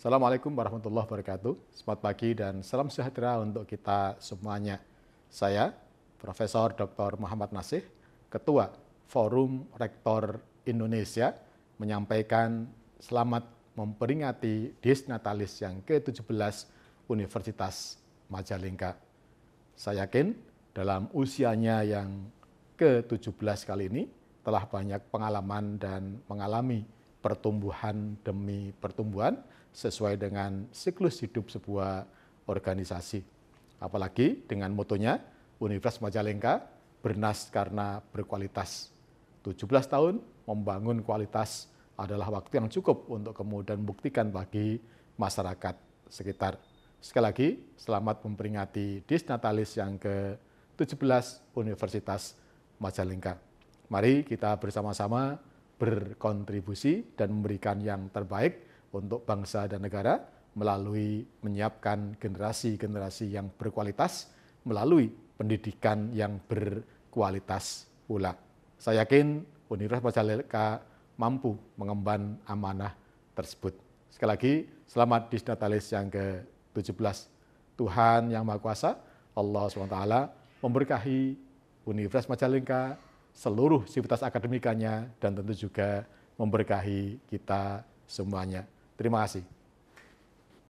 Assalamualaikum warahmatullahi wabarakatuh. Selamat pagi dan salam sejahtera untuk kita semuanya. Saya, Profesor Dr. Muhammad Nasih, Ketua Forum Rektor Indonesia, menyampaikan selamat memperingati Disnatalis yang ke-17 Universitas Majalengka. Saya yakin dalam usianya yang ke-17 kali ini telah banyak pengalaman dan mengalami pertumbuhan demi pertumbuhan sesuai dengan siklus hidup sebuah organisasi. Apalagi dengan motonya Universitas Majalengka bernas karena berkualitas. 17 tahun membangun kualitas adalah waktu yang cukup untuk kemudian buktikan bagi masyarakat sekitar. Sekali lagi, selamat memperingati Natalis yang ke-17 Universitas Majalengka. Mari kita bersama-sama berkontribusi dan memberikan yang terbaik untuk bangsa dan negara melalui menyiapkan generasi-generasi yang berkualitas melalui pendidikan yang berkualitas pula. Saya yakin Universitas Majalengka mampu mengemban amanah tersebut. Sekali lagi, selamat di Natalis yang ke-17. Tuhan Yang Maha Kuasa, Allah SWT, memberkahi Universitas Majalengka, seluruh sivitas akademikanya dan tentu juga memberkahi kita semuanya. Terima kasih.